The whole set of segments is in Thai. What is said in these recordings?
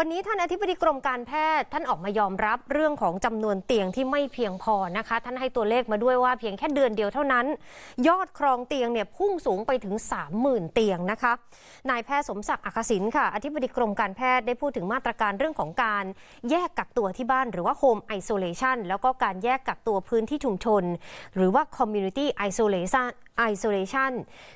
วันนี้ ท่านอธิบดีกรมการแพทย์ท่านออกมายอมรับเรื่องของจำนวนเตียงที่ไม่เพียงพอนะคะ ท่านให้ตัวเลขมาด้วยว่าเพียงแค่เดือนเดียวเท่านั้น ยอดครองเตียงเนี่ยพุ่งสูงไปถึง 30,000 เตียง นะคะ นายแพทย์สมศักดิ์อักศินค่ะอธิบดีกรมการแพทย์ได้พูดถึงมาตรการเรื่องของการ แยกกักตัวที่บ้านหรือว่าโฮมไอโซเลชันแล้วก็การแยกกักตัวพื้นที่ชุมชน หรือว่า community isolation Isolation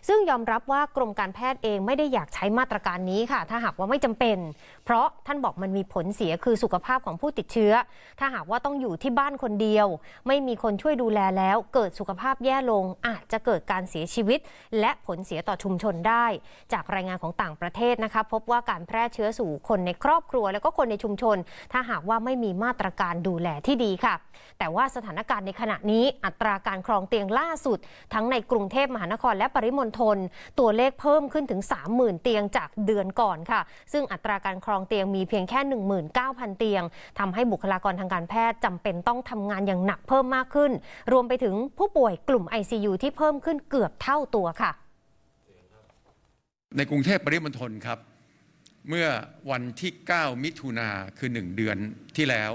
ซึ่งยอมรับว่ากรมการแพทย์เองไม่ได้อยากใช้มาตรการนี้ค่ะ ถ้าหากว่าไม่จำเป็น เพราะท่านบอกมันมีผลเสียคือสุขภาพของผู้ติดเชื้อ ถ้าหากว่าต้องอยู่ที่บ้านคนเดียว ไม่มีคนช่วยดูแลแล้ว เกิดสุขภาพแย่ลงอาจจะเกิดการเสียชีวิตและผลเสียต่อชุมชนได้ จากรายงานของต่างประเทศนะคะพบว่าการแพร่เชื้อสู่คนในครอบครัวแล้วก็คนในชุมชน ถ้าหากว่าไม่มีมาตรการดูแลที่ดีค่ะ แต่ว่าสถานการณ์ในขณะนี้อัตราการครองเตียงล่าสุด ทั้งในกรุงเทพมหานครและปริมณฑลตัวเลขเพิ่มขึ้นถึง 30,000เตียงจากเดือนก่อนค่ะซึ่งอัตราการครองเตียงมีเพียงแค่ 19,000 เตียง ทำให้บุคลากรทางการแพทย์จำเป็นต้องทำงานอย่างหนักเพิ่มมากขึ้น รวมไปถึงผู้ป่วยกลุ่ม ICU ที่เพิ่มขึ้นเกือบเท่าตัวค่ะในกรุงเทพปริมณฑลครับ เมื่อวันที่ 9 มิถุนาคือ 1 เดือนที่แล้ว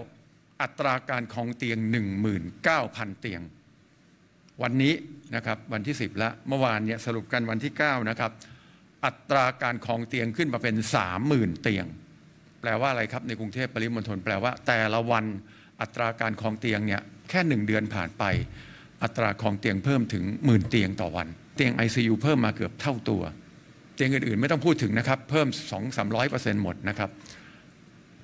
อัตราการคลองเตียง 19,000เตียงวันนี้นะครับวันที่ 10 ละเมื่อวานเนี่ยสรุปกันวันที่9นะครับอัตราการคลองเตียงขึ้นมาเป็น 30,000เตียง แปลว่าอะไรครับในกรุงเทพปริมณฑลแปลว่า แต่ละวันอัตราการคลองเตียงเนี่ยแค่ 1 เดือนผ่านไป อัตราคลองเตียงเพิ่มถึงหมื่นเตียงต่อวัน เตียง ICU เพิ่มมาเกือบเท่าตัว เตียงอื่น ๆไม่ต้องพูดถึงนะครับเพิ่ม 2-300%หมดนะครับ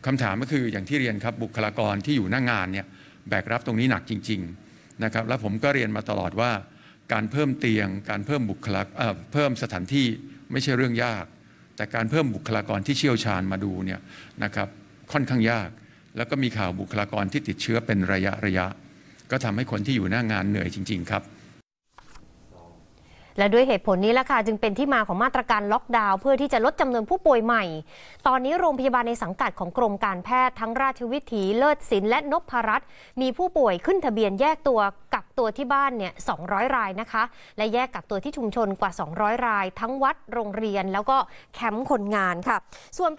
คำถามก็คืออย่างที่เรียนครับบุคลากรที่อยู่หน้างงานเนี่ยแบกรับตรงนี้หนักจริงๆนะครับและผมก็เรียนมาตลอดว่าการเพิ่มเตียงการเพิ่มบุคลากรเพิ่มสถานที่ไม่ใช่เรื่องยาก แต่การเพิ่มบุคลากรที่เชี่ยวชาญมาดูเนี่ยนะครับค่อนข้างยาก แล้วก็มีข่าวบุคลากรที่ติดเชื้อเป็นระยะระยะ ก็ทำให้คนที่อยู่หน้างานเหนื่อยจริง ๆครับและด้วยเหตุผลนี้ล่ะค่ะจึงเป็นที่มาของมาตรการล็อกดาวน์เพื่อที่จะลดจำนวนผู้ป่วยใหม่ ตอนนี้โรงพยาบาลในสังกัดของกรมการแพทย์ทั้งราชวิถีเลิศศิลป์และนพพรัตน์มีผู้ป่วยขึ้นทะเบียนแยกตัวกักตัวที่บ้านเนี่ย200 รายนะคะ และแยกกักตัวที่ชุมชนกว่า 200 ราย ทั้งวัดโรงเรียนแล้วก็แคมป์คนงานค่ะ ส่วน